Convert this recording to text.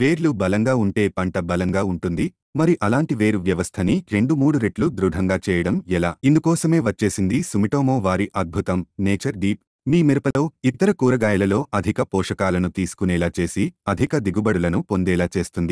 వేర్లు బలంగా ఉంటే పంట బలంగా ఉంటుంది మరి అలాంటి వేరు వ్యవస్థని రెండు మూడు రెట్లు దృఢంగా చేయడం ఎలా ఇందుకోసమే వచ్చేసింది సుమిటోమో వారి అద్భుతం నేచర్ డీప్ మీ మిరపలో ఇతర కూరగాయలలో అధిక పోషకాలను తీసుకునేలా చేసి అధిక దిగుబడులను పొందేలా చేస్తుంది